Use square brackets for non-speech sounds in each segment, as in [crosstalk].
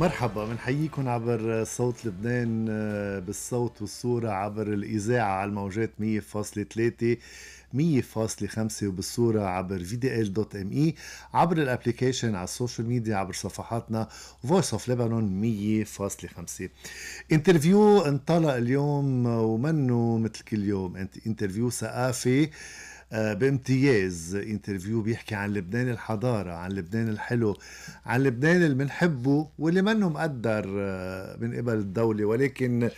مرحبا بنحييكم عبر صوت لبنان آه، بالصوت والصورة عبر الإذاعة على الموجات 100.3 100.5 وبالصورة عبر vdl.me عبر الابليكيشن على السوشيال ميديا عبر صفحاتنا فويس اوف فاصلة 100.5 انترفيو انطلق اليوم ومنه مثل كل يوم انترفيو ثقافي آه، بامتياز انترفيو بيحكي عن لبنان الحضارة عن لبنان الحلو عن لبنان اللي بنحبه واللي منه مقدر آه، من قبل الدولة ولكن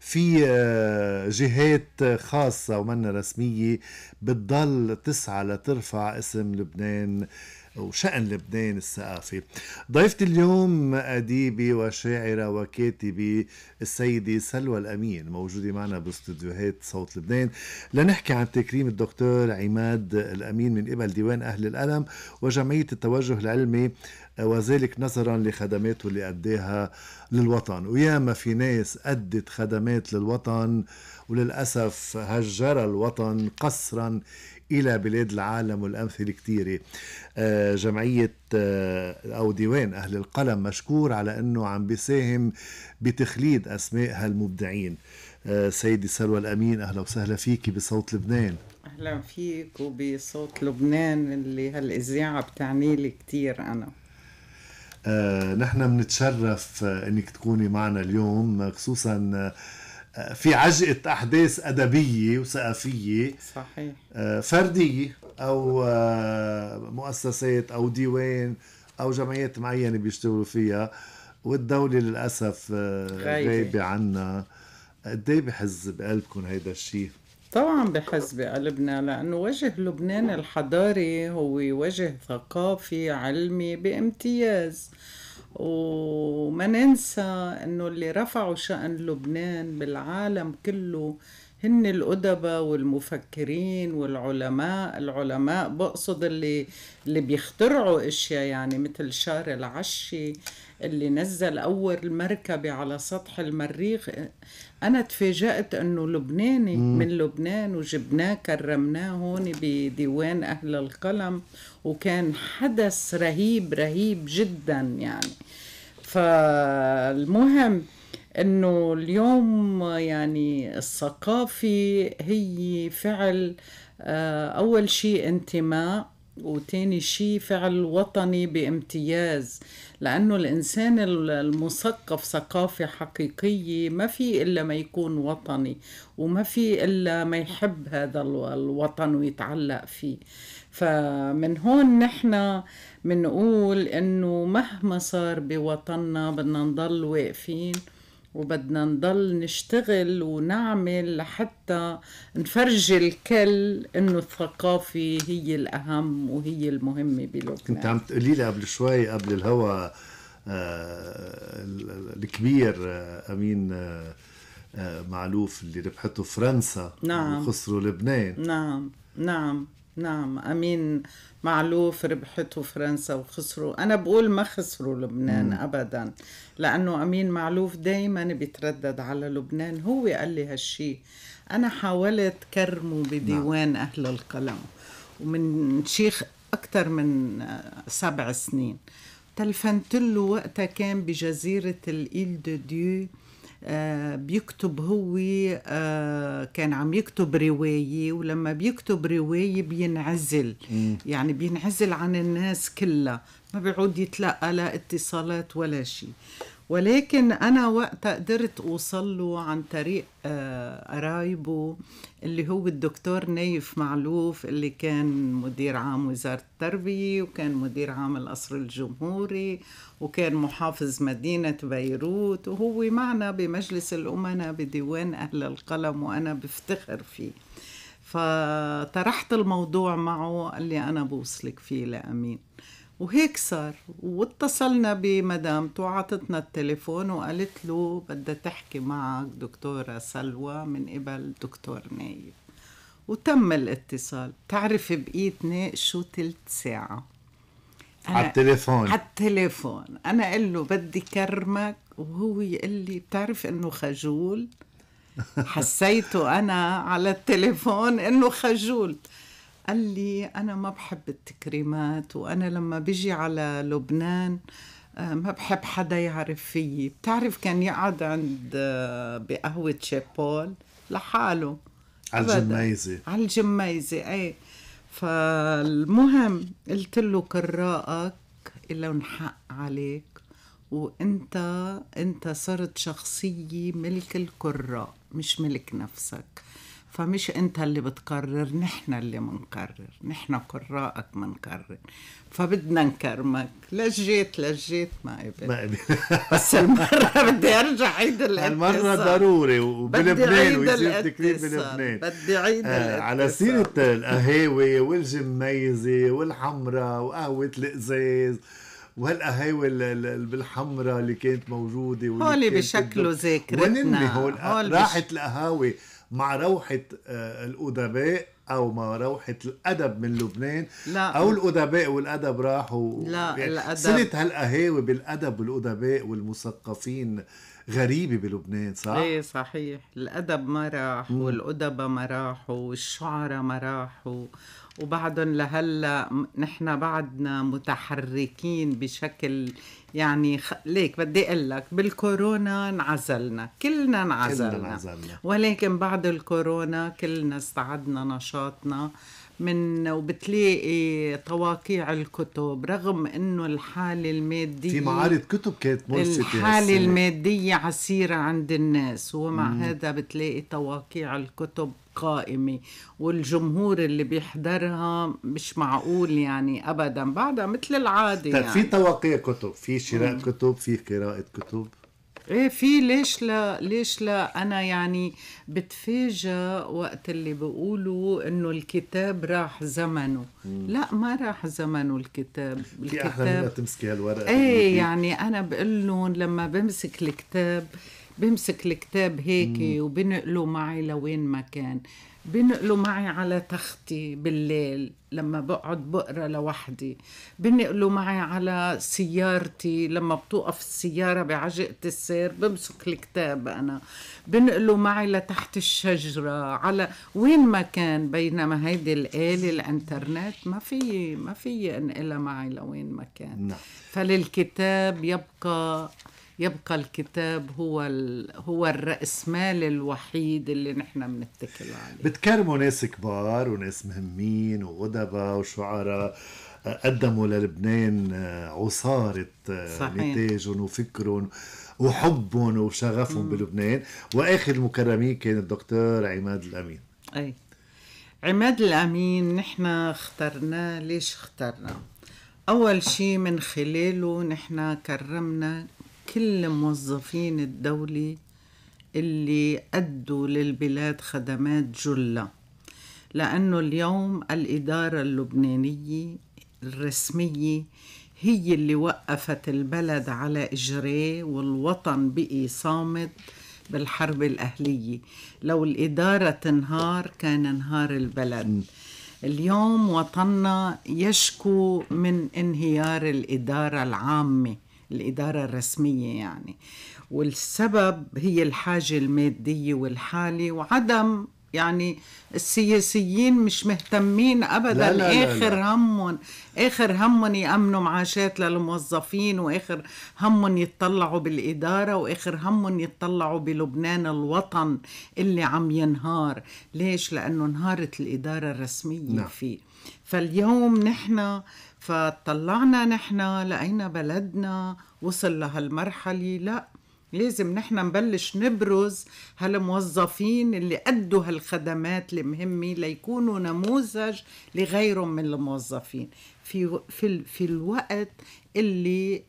في آه، جهات خاصة ومنا رسمية بتضل تسعى لترفع اسم لبنان وشأن لبنان الثقافي ضيفتي اليوم أديبة وشاعرة وكاتبة السيدة سلوى الأمين موجودة معنا باستديوهات صوت لبنان لنحكي عن تكريم الدكتور عماد الأمين من قبل ديوان أهل الألم وجمعية التوجه العلمي وذلك نظرا لخدماته اللي أداها للوطن وياما في ناس أدت خدمات للوطن وللأسف هجر الوطن قصرا إلى بلاد العالم والأمثلة كثيره آه، جمعية آه، أو ديوان أهل القلم مشكور على أنه عم بيساهم بتخليد أسماء هالمبدعين آه، سيدي سلوى الأمين أهلا وسهلا فيك بصوت لبنان أهلا فيك وبصوت لبنان اللي هالإذاعة بتعني لي كثير أنا آه، نحن بنتشرف انك تكوني معنا اليوم خصوصا في عجقه احداث ادبيه وثقافيه صحيح آه، فرديه او آه، مؤسسات او ديوان او جمعيات معينه بيشتغلوا فيها والدوله للاسف آه، غايبه عنا قد ايه بحز بقلبكم هيدا الشيء طبعا بحز بقلبنا لأنه وجه لبنان الحضاري هو وجه ثقافي علمي بامتياز وما ننسى انه اللي رفعوا شأن لبنان بالعالم كله هن الأدباء والمفكرين والعلماء العلماء بقصد اللي اللي بيخترعوا اشياء يعني مثل شار العشي اللي نزل أول مركبة على سطح المريخ أنا تفاجأت أنه لبناني مم. من لبنان وجبناه كرمناه هون بديوان أهل القلم وكان حدث رهيب رهيب جدا يعني فالمهم انه اليوم يعني الثقافه هي فعل آه، اول شيء انتماء وتاني شيء فعل وطني بامتياز لأنه الإنسان المثقف ثقافة حقيقية ما في إلا ما يكون وطني وما في إلا ما يحب هذا الوطن ويتعلق فيه فمن هون نحن بنقول إنه مهما صار بوطننا بدنا نضل واقفين وبدنا نضل نشتغل ونعمل لحتى نفرجي الكل انه الثقافه هي الاهم وهي المهمه بلبنان كنت عم تقولي لي قبل شوي قبل الهوا آه، الكبير آه، امين آه، معلوف اللي ربحته فرنسا نعم وخسروا لبنان نعم نعم نعم أمين معلوف ربحته فرنسا وخسروا أنا بقول ما خسروا لبنان مم. أبدا لأنه أمين معلوف دايما بيتردد على لبنان هو قال لي هالشي أنا حاولت كرمه بديوان نعم. أهل القلم ومن شيخ أكثر من سبع سنين تلفنت له وقتها كان بجزيرة الإيل دو ديو آه، بيكتب هو آه، كان عم يكتب رواية ولما بيكتب رواية بينعزل يعني بينعزل عن الناس كلها ما بيعود يتلقى لا اتصالات ولا شيء ولكن أنا وقت قدرت أوصل له عن طريق آه، قرايبه اللي هو الدكتور نايف معلوف اللي كان مدير عام وزارة التربية وكان مدير عام القصر الجمهوري وكان محافظ مدينة بيروت وهو معنا بمجلس الأمناء بديوان أهل القلم وأنا بفتخر فيه فطرحت الموضوع معه قال لي أنا بوصلك فيه لأمين وهيك صار واتصلنا بمدامته وعطتنا التليفون وقالت له بدها تحكي معك دكتورة سلوى من قبل دكتور نايف وتم الاتصال بتعرفي بقيت شو تلت ساعة على التليفون على التليفون أنا قل له بدي كرمك وهو يقول لي بتعرف إنه خجول [laughs] حسيته أنا على التليفون إنه خجول قال لي أنا ما بحب التكريمات وأنا لما بيجي على لبنان آه، ما بحب حدا يعرف فيي بتعرف كان يقعد عند آه، بقهوة شيبول لحاله على الجميزة على الجميزة اي فالمهم قلت له قراءك لهم حق عليك وانت انت صرت شخصية ملك القراء مش ملك نفسك فمش انت اللي بتقرر نحن اللي بنقرر نحن قراءك بنقرر فبدنا نكرمك لجيت لجيت ما قبل ما قبل [laughs] بس المرة بدي ارجع عيد الاتصال المرة ضروري وبلبنان ويصير تكريم بلبنان بدي عيد آه على سيرة القهاوي والجميزة والحمرة وقهوة القزاز وهالقهاوي بالحمرة اللي كانت موجوده هولي هول ذاكرتنا هول راحت القهاوي مع روحة آه، الأدباء او مع روحه الادب من لبنان لا او الادباء والادب راحوا لا يعني الادب سنه هالقهاوي بالادب والادباء والمثقفين غريبه بلبنان صح؟ ايه صحيح الادب ما راح والادباء ما راحوا والشعراء ما راحوا وبعدهم لهلا نحن بعدنا متحركين بشكل يعني خ... ليك بدي اقول لك بالكورونا انعزلنا كلنا انعزلنا ولكن بعد الكورونا كلنا استعدنا نشاطنا من وبتلاقي طواقيع الكتب رغم انه الحاله الماديه في معارض كتب كانت مرسته الحاله الماديه عسيره عند الناس ومع مم. هذا بتلاقي طواقيع الكتب قائمة والجمهور اللي بيحضرها مش معقول يعني أبدا بعدها مثل العادة طيب يعني. في طواقيع كتب في شراء مم. كتب في قراءة كتب ايه في ليش لا ليش لا انا يعني بتفاجأ وقت اللي بيقولوا انه الكتاب راح زمنه مم. لا ما راح زمنه الكتاب الكتاب احلى من تمسكي هالورقه ايه يعني انا بقول لهم لما بمسك الكتاب بمسك الكتاب هيك وبنقله معي لوين ما كان بنقلوا معي على تختي بالليل لما بقعد بقرا لوحدي بنقلوا معي على سيارتي لما بتوقف السيارة بعجقة السير بمسك الكتاب أنا بنقلوا معي لتحت الشجرة على وين ما كان بينما هيدي الآلة الإنترنت ما في ما في أنقلها معي لوين ما كان نعم. فللكتاب يبقى يبقى الكتاب هو ال... هو الرأسمال الوحيد اللي نحن بنتكل عليه بتكرموا ناس كبار وناس مهمين وأدباء وشعراء قدموا للبنان عصارة نتاجهم وفكرهم وحبهم وشغفهم بلبنان واخر المكرمين كان الدكتور عماد الامين اي عماد الامين نحن اخترناه ليش اخترناه اول شيء من خلاله نحن كرمنا كل موظفين الدولة اللي أدوا للبلاد خدمات جلة لأنه اليوم الإدارة اللبنانية الرسمية هي اللي وقفت البلد على إجريه والوطن بقي صامت بالحرب الأهلية لو الإدارة تنهار كان انهار البلد اليوم وطننا يشكو من انهيار الإدارة العامة الإدارة الرسمية يعني والسبب هي الحاجة المادية والحالة وعدم يعني السياسيين مش مهتمين ابدا لا لا اخر لا همهم اخر همهم يامنوا معاشات للموظفين واخر همهم يتطلعوا بالاداره واخر همهم يتطلعوا بلبنان الوطن اللي عم ينهار ليش لانه انهارت الاداره الرسميه نعم. فيه فاليوم نحن فطلعنا نحن لقينا بلدنا وصل لهالمرحلة لا لازم نحن نبلش نبرز هالموظفين اللي أدوا هالخدمات المهمة ليكونوا نموذج لغيرهم من الموظفين في, في, في الوقت اللي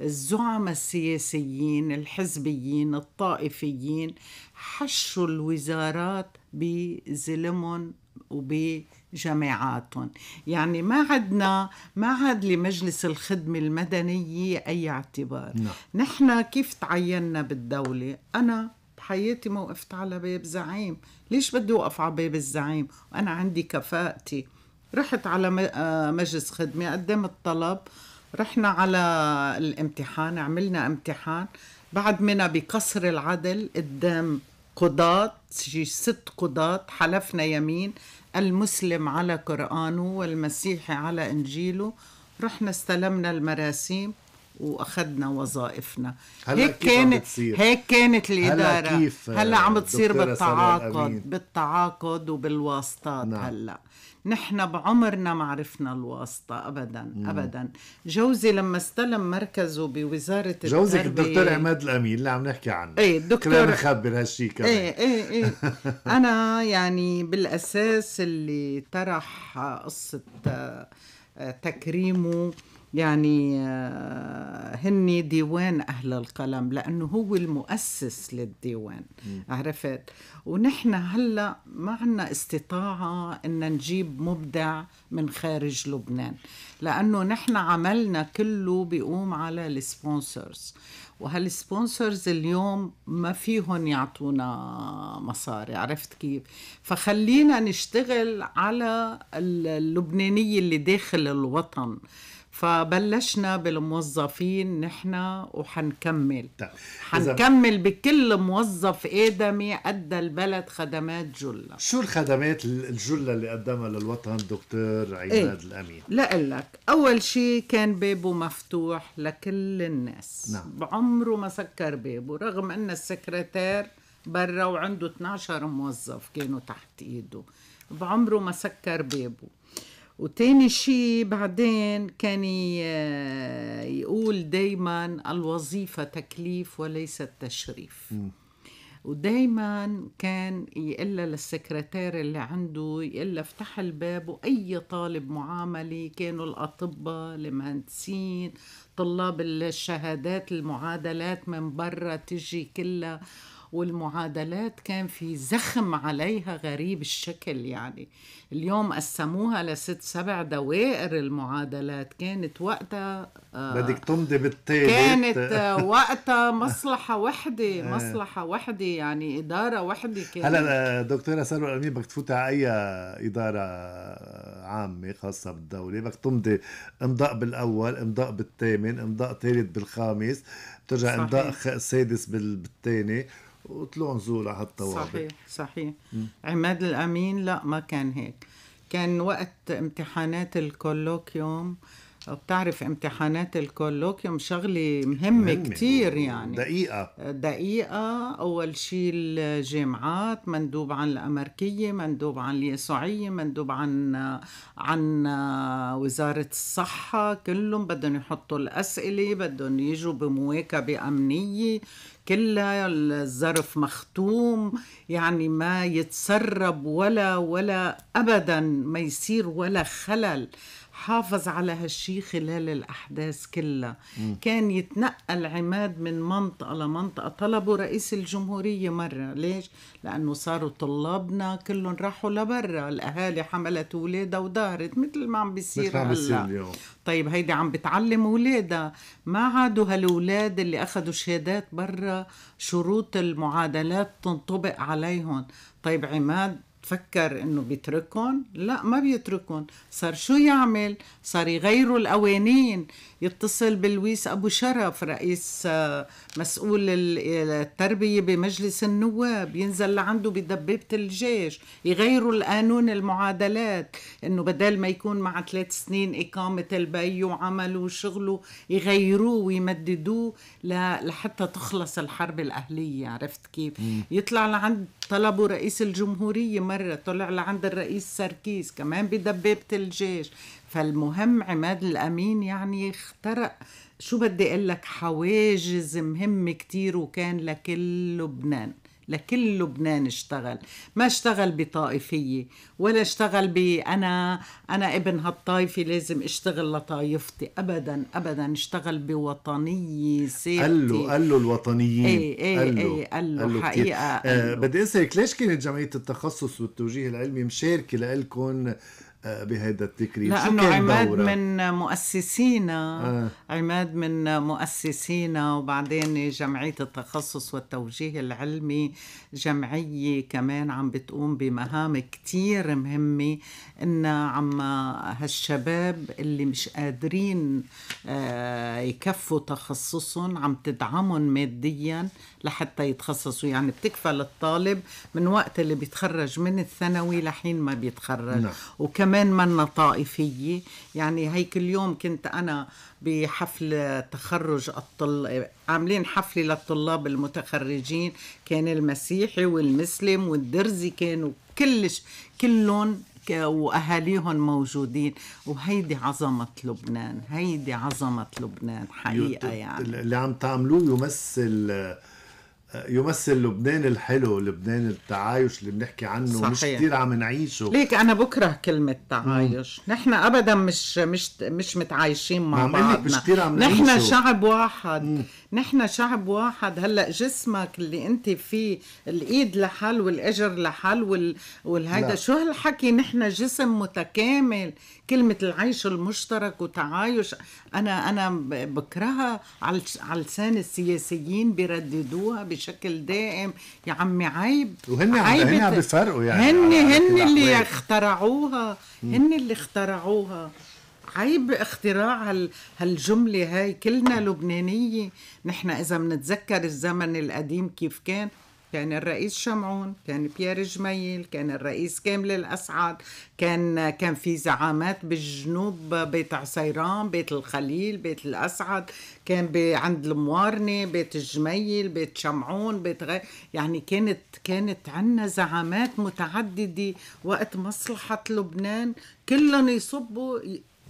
الزعماء السياسيين الحزبيين الطائفيين حشوا الوزارات بزلمهم وب جماعاتهم يعني ما عدنا ما عاد لمجلس الخدمة المدنية أي اعتبار لا. نعم. نحن كيف تعيننا بالدولة أنا بحياتي ما وقفت على باب زعيم ليش بدي أوقف على باب الزعيم وأنا عندي كفاءتي رحت على آه، مجلس خدمة قدم الطلب رحنا على الامتحان عملنا امتحان بعد منا بقصر العدل قدام قضاة شي ست قضاة حلفنا يمين المسلم على قرآنه والمسيحي على إنجيله رحنا استلمنا المراسيم واخذنا وظائفنا هلا هيك كيف كانت بتصير؟ هيك كانت الاداره هلا, كيف هلا عم بتصير بالتعاقد بالتعاقد وبالواسطات نعم. هلا نحن بعمرنا ما عرفنا الواسطه ابدا مم. ابدا جوزي لما استلم مركزه بوزاره جوزك الدكتور عماد الامين اللي عم نحكي عنه ايه الدكتور كنا نخبر هالشيء كمان ايه ايه ايه [laughs] انا يعني بالاساس اللي طرح قصه آه، تكريمه يعني آه، هن ديوان أهل القلم لأنه هو المؤسس للديوان عرفت ونحن هلأ ما عنا استطاعة إن نجيب مبدع من خارج لبنان لأنه نحن عملنا كله بيقوم على السبونسرز وهالسبونسرز اليوم ما فيهم يعطونا مصاري عرفت كيف فخلينا نشتغل على اللبنانية اللي داخل الوطن فبلشنا بالموظفين نحن وحنكمل طيب، حنكمل بكل موظف آدمي أدى البلد خدمات جلة شو الخدمات الجلة اللي قدمها للوطن دكتور عماد ايه؟ الأمين لقلك أول شيء كان بابه مفتوح لكل الناس نعم. بعمره ما سكر بابه رغم أن السكرتير برا وعنده 12 موظف كانوا تحت إيده بعمره ما سكر بابه وتاني شيء بعدين كان يقول دايما الوظيفة تكليف وليست تشريف ودايما كان يقلا للسكرتير اللي عنده يقلا افتح الباب واي طالب معاملي كانوا الاطباء المهندسين طلاب الشهادات المعادلات من برا تجي كلها والمعادلات كان في زخم عليها غريب الشكل يعني اليوم قسموها لست سبع دوائر المعادلات كانت وقتها آه، بدك تمضي بالتالي كانت آه، [laughs] وقتها مصلحة وحدة [laughs] آه. مصلحة وحدة يعني إدارة وحدة كانت هلا دكتورة سلوى الأمين بدك تفوتي على أي إدارة عامة خاصة بالدولة بدك تمضي امضاء بالأول امضاء بالثامن امضاء ثالث بالخامس بترجع امضاء سادس بالثاني وطلعوا نزول على هالطوابق صحيح صحيح م. عماد الامين لا ما كان هيك كان وقت امتحانات الكولوكيوم آه بتعرف امتحانات الكولوكيوم شغلة مهمة مهم. كتير يعني دقيقة دقيقة أول شيء الجامعات مندوب عن الأمريكية مندوب عن اليسوعية مندوب عن عن وزارة الصحة كلهم بدهم يحطوا الأسئلة بدهم يجوا بمواكبة أمنية كلها الظرف مختوم يعني ما يتسرب ولا ولا أبدا ما يصير ولا خلل حافظ على هالشي خلال الأحداث كلها م. كان يتنقل عماد من منطقة لمنطقة طلبوا رئيس الجمهورية مرة ليش؟ لأنه صاروا طلابنا كلهم راحوا لبرا الأهالي حملت أولادها ودارت مثل ما عم بيصير هلا طيب هيدي عم بتعلم أولادها ما عادوا هالأولاد اللي أخذوا شهادات برا شروط المعادلات تنطبق عليهم طيب عماد فكر انه بيتركهم لا ما بيتركهم صار شو يعمل صار يغيروا القوانين يتصل بلويس ابو شرف رئيس آه، مسؤول التربيه بمجلس النواب ينزل لعنده بدبابه الجيش يغيروا القانون المعادلات انه بدل ما يكون مع ثلاث سنين اقامه البي وعمله وشغله يغيروه ويمددوه لحتى تخلص الحرب الاهليه عرفت كيف يطلع لعند طلبوا رئيس الجمهورية مرة طلع لعند الرئيس سركيس كمان بدبابة الجيش فالمهم عماد الأمين يعني اخترق شو بدي أقول لك حواجز مهمة كتير وكان لكل لبنان لكل لبنان اشتغل ما اشتغل بطائفية ولا اشتغل بأنا أنا ابن هالطائفة لازم اشتغل لطائفتي أبدا أبدا اشتغل بوطنية سيرتي قال له قال له الوطنيين اي اي قال له, قال له حقيقة آه بدي أسألك ليش كانت جمعية التخصص والتوجيه العلمي مشاركة لإلكم بهذا التكريم لأنه عماد دورة؟ من مؤسسينا آه. عماد من مؤسسينا وبعدين جمعية التخصص والتوجيه العلمي جمعية كمان عم بتقوم بمهام كتير مهمة إن عم هالشباب اللي مش قادرين آه، يكفوا تخصصهم عم تدعمهم ماديا لحتى يتخصصوا يعني بتكفى للطالب من وقت اللي بيتخرج من الثانوي لحين ما بيتخرج نعم. وكمان كمان منا طائفية يعني هيك اليوم كنت أنا بحفل تخرج الطلاب عاملين حفلة للطلاب المتخرجين كان المسيحي والمسلم والدرزي كانوا كلش كلهم واهاليهم موجودين وهيدي عظمه لبنان هيدي عظمه لبنان حقيقه يعني اللي عم تعملوه يمثل يمثل لبنان الحلو لبنان التعايش اللي بنحكي عنه صحيح. مش كثير عم نعيشه ليك انا بكره كلمه تعايش مم. نحن ابدا مش مش مش متعايشين مع بعضنا مش عم نحن شعب واحد مم. نحن شعب واحد هلا جسمك اللي انت فيه الايد لحل والاجر لحل وال... والهيدا شو هالحكي نحن جسم متكامل كلمه العيش المشترك وتعايش انا انا بكرهها على لسان السياسيين بيرددوها بشكل دائم يا عمي عيب وهن عيب هن عم بفرقوا يعني هن هن اللي اخترعوها هن اللي اخترعوها عيب اختراع هالجملة هاي كلنا لبنانية نحن إذا بنتذكر الزمن القديم كيف كان كان الرئيس شمعون كان بيير جميل كان الرئيس كامل الأسعد كان كان في زعامات بالجنوب بيت عسيران بيت الخليل بيت الأسعد كان بي عند الموارنة بيت الجميل بيت شمعون بيت غير يعني كانت كانت عنا زعامات متعددة وقت مصلحة لبنان كلهم يصبوا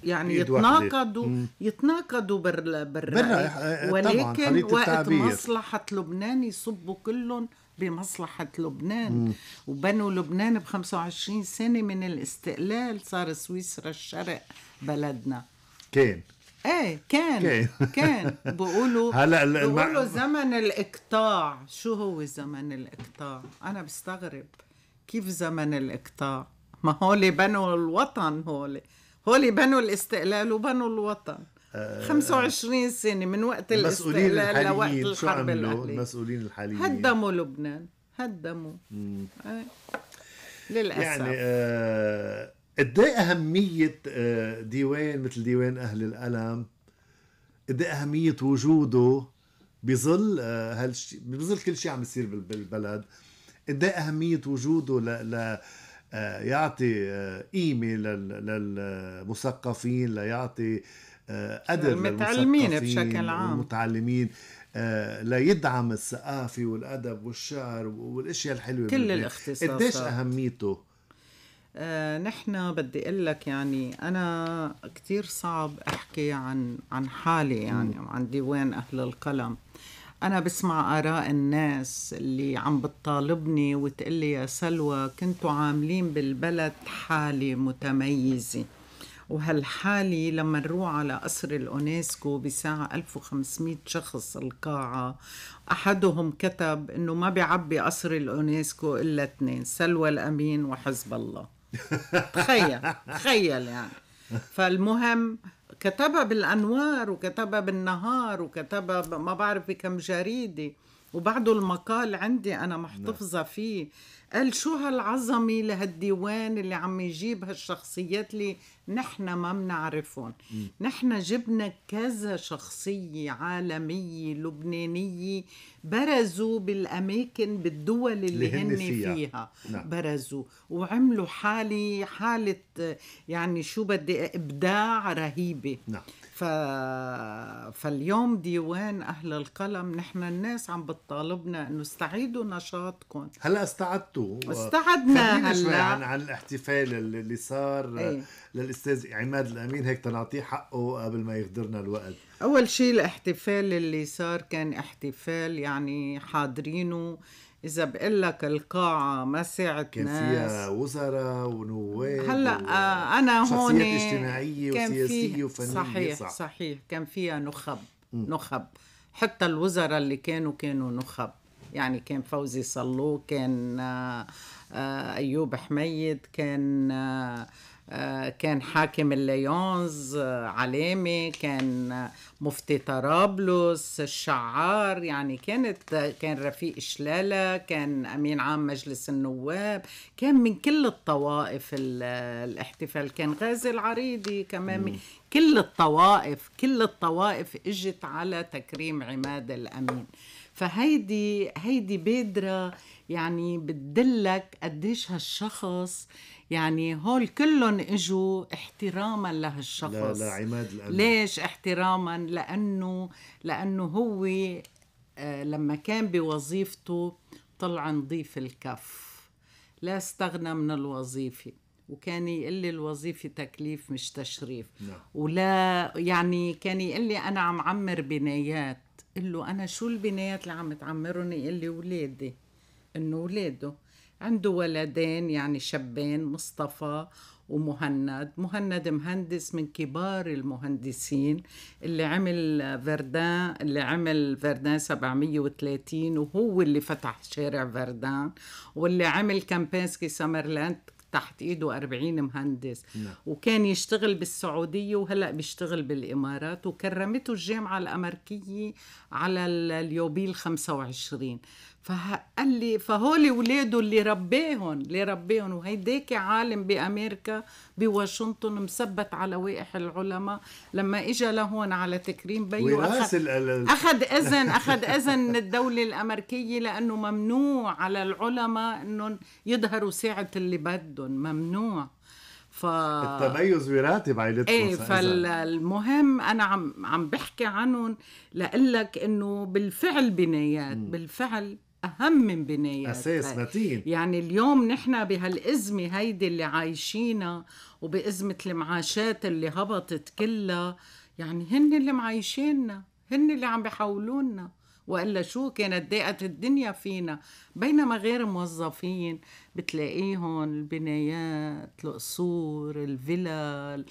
يعني يتناقضوا يتناقضوا بر بالرأي آه، ولكن وقت مصلحة لبنان يصبوا كلهم بمصلحة لبنان مم. وبنوا لبنان ب 25 سنة من الاستقلال صار سويسرا الشرق بلدنا كان ايه كان كان, كان. [laughs] هلا بقولوا زمن الاقطاع شو هو زمن الاقطاع انا بستغرب كيف زمن الاقطاع ما هولي بنوا الوطن هول هولي بنوا الاستقلال وبنوا الوطن 25 آه، سنه من وقت الاستقلال لوقت الحرب الاهليه المسؤولين الحاليين هدموا لبنان هدموا للاسف يعني آه ايه اهميه آه ديوان مثل ديوان اهل القلم قد إيه اهميه وجوده بظل آه هالشيء بظل كل شيء عم يصير بالبلد قد إيه اهميه وجوده ل, ل آه، يعطي قيمه آه، للمثقفين ليعطي قدر آه، للمتعلمين بشكل عام المتعلمين ليدعم الثقافه والادب والشعر والاشياء الحلوه كل الاختصاصات قديش اهميته؟ نحن بدي اقول لك يعني انا كثير صعب احكي عن عن حالي يعني عن ديوان اهل القلم آه أنا بسمع آراء الناس اللي عم بتطالبني وتقلي يا سلوى كنتوا عاملين بالبلد حالة متميزة وهالحالة لما نروح على قصر الأونسكو بساعة 1500 شخص القاعة أحدهم كتب أنه ما بيعبي قصر الأونسكو إلا اثنين سلوى الأمين وحزب الله تخيل تخيل يعني فالمهم كتبها بالانوار وكتبها بالنهار وكتبها ما بعرف بكم جريده وبعده المقال عندي انا محتفظه نعم. فيه قال شو هالعظمه لهالديوان اللي عم يجيب هالشخصيات اللي نحن ما بنعرفهم نحن جبنا كذا شخصية عالمية لبنانية برزوا بالأماكن بالدول اللي, اللي هن فيها, فيها. نعم. برزوا وعملوا حالة حالة يعني شو بدي إبداع رهيبة نعم. ف... فاليوم ديوان أهل القلم نحن الناس عم بتطالبنا أنه استعيدوا نشاطكم هلا استعدتوا استعدنا هلا عن, عن الاحتفال اللي صار ايه. الاستاذ عماد الامين هيك تنعطيه حقه قبل ما يغدرنا الوقت اول شيء الاحتفال اللي صار كان احتفال يعني حاضرينه اذا بقول لك القاعه ما ساعت كان ناس فيها وزراء ونواب هلا و... آه، انا هون إيه، اجتماعيه كان وسياسيه فيه... وفنيه صحيح صح. صحيح كان فيها نخب م. نخب حتى الوزراء اللي كانوا كانوا نخب يعني كان فوزي صلو كان آه، آه، ايوب حميد كان آآ آه، كان حاكم الليونز آه، علامة كان آه، مفتي طرابلس الشعار يعني كانت كان رفيق شلالة كان أمين عام مجلس النواب كان من كل الطوائف الاحتفال كان غازي العريضي كمان كل الطوائف كل الطوائف اجت على تكريم عماد الأمين فهيدي هيدي بادرة يعني بتدلك قديش هالشخص يعني هول كلهم اجوا احتراما لهالشخص لا لا عماد الأمن. ليش احتراما لانه لانه هو آه، لما كان بوظيفته طلع نظيف الكف لا استغنى من الوظيفه وكان يقول لي الوظيفة تكليف مش تشريف لا. نعم. ولا يعني كان يقول لي أنا عم عمر بنايات قل له أنا شو البنايات اللي عم تعمرهم يقول لي ولادي إنه ولاده عنده ولدين يعني شابين مصطفى ومهند مهند مهندس من كبار المهندسين اللي عمل فردان اللي عمل فردان 730 وهو اللي فتح شارع فردان واللي عمل كامبينسكي سامرلاند تحت ايده 40 مهندس نعم. وكان يشتغل بالسعوديه وهلا بيشتغل بالامارات وكرمته الجامعه الامريكيه على اليوبيل 25 فقال لي فهول ولاده اللي رباهم اللي رباهم وهيداك عالم بامريكا بواشنطن مثبت على وائح العلماء لما اجى لهون على تكريم بيو أخذ, اخذ [laughs] اذن اخذ اذن من الدوله الامريكيه لانه ممنوع على العلماء انهم يظهروا ساعه اللي بدهم ممنوع ف التميز وراثي بعائلتكم ايه فالمهم انا عم عم بحكي عنهم لقلك انه بالفعل بنايات بالفعل اهم من بنايات اساس متين يعني اليوم نحن بهالازمه هيدي اللي عايشينها وبازمه المعاشات اللي هبطت كلها يعني هن اللي معايشيننا هن اللي عم بيحولونا والا شو كانت ضاقت الدنيا فينا بينما غير موظفين بتلاقيهم البنايات القصور الفلل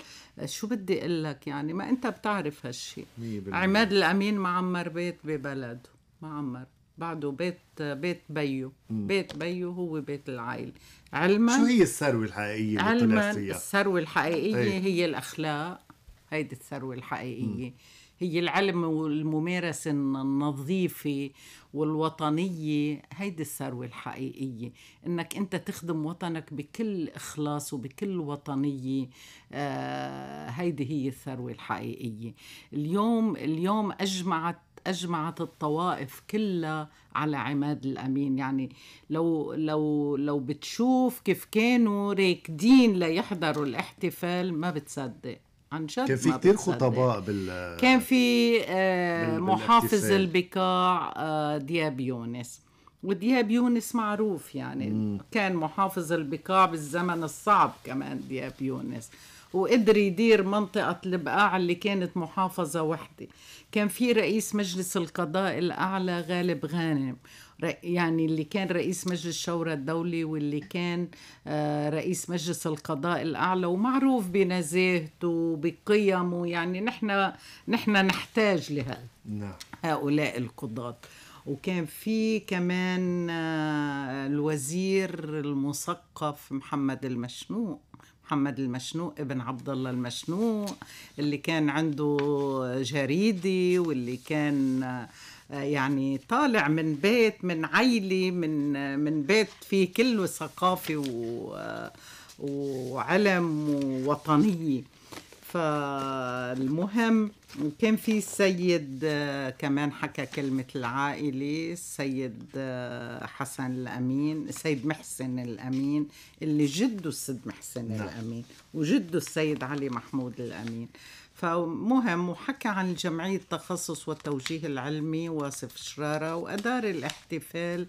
شو بدي اقول لك يعني ما انت بتعرف هالشيء عماد الامين معمر بيت ببلده معمر بعده بيت بيت بيو مم. بيت بيو هو بيت العائل علما شو هي الثروة الحقيقية علما الثروة الحقيقية أي. هي الأخلاق هيدي الثروة الحقيقية مم. هي العلم والممارسة النظيفة والوطنية هيدي الثروة الحقيقية إنك أنت تخدم وطنك بكل إخلاص وبكل وطنية آه هيدي هي الثروة الحقيقية اليوم اليوم أجمعت اجمعت الطوائف كلها على عماد الامين يعني لو لو لو بتشوف كيف كانوا راكدين ليحضروا الاحتفال ما بتصدق عن جد كان في كثير خطباء بال كان في آه، محافظ البقاع آه، دياب يونس ودياب يونس معروف يعني مم. كان محافظ البقاع بالزمن الصعب كمان دياب يونس وقدر يدير منطقة البقاع اللي كانت محافظة وحدة كان في رئيس مجلس القضاء الأعلى غالب غانم يعني اللي كان رئيس مجلس الشورى الدولي واللي كان آه، رئيس مجلس القضاء الاعلى ومعروف بنزاهته وبقيمه يعني نحن نحن نحتاج لهؤلاء نعم. القضاة وكان في كمان آه، الوزير المثقف محمد المشنوق محمد المشنوق ابن عبد الله المشنوق اللي كان عنده جريدة واللي كان آه، يعني طالع من بيت من عيلة من آه، من بيت فيه كله ثقافة وعلم ووطنية فالمهم كان في السيد آه، كمان حكى كلمة العائلة السيد آه، حسن الأمين السيد محسن الأمين اللي جده السيد محسن نعم. الأمين وجده السيد علي محمود الأمين فمهم وحكى عن جمعية التخصص والتوجيه العلمي واصف شرارة وأدار الاحتفال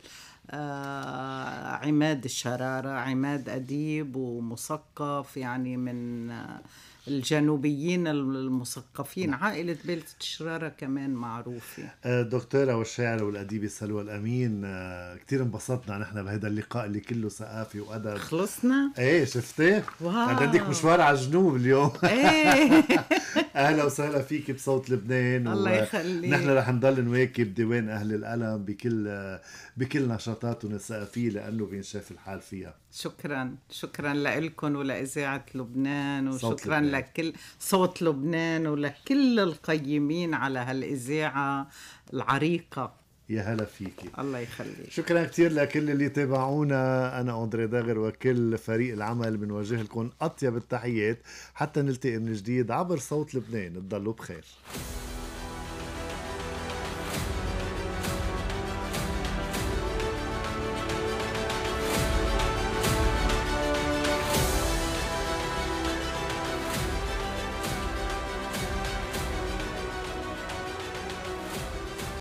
آه عماد الشرارة عماد أديب ومثقف يعني من آه الجنوبيين المثقفين عائلة بيلت الشرارة كمان معروفة الدكتورة آه، والشاعر والأديبة سلوى الأمين آه، كتير انبسطنا نحن بهذا اللقاء اللي كله ثقافة وأدب خلصنا؟ ايه شفتي؟ واو عندك مشوار على الجنوب اليوم ايه [laughs] أهلا وسهلا فيك بصوت لبنان الله يخليك نحن رح نضل نواكب ديوان أهل القلم بكل آه، بكل نشاطاتهم الثقافية لأنه بينشاف الحال فيها شكرا شكرا لكم ولإذاعة لبنان وشكرا لبنان. ولكل صوت لبنان ولكل القيمين على هالاذاعه العريقه يا هلا فيكي الله يخليك شكرا كثير لكل اللي تابعونا انا اندري داغر وكل فريق العمل بنوجه لكم اطيب التحيات حتى نلتقي من جديد عبر صوت لبنان تضلوا بخير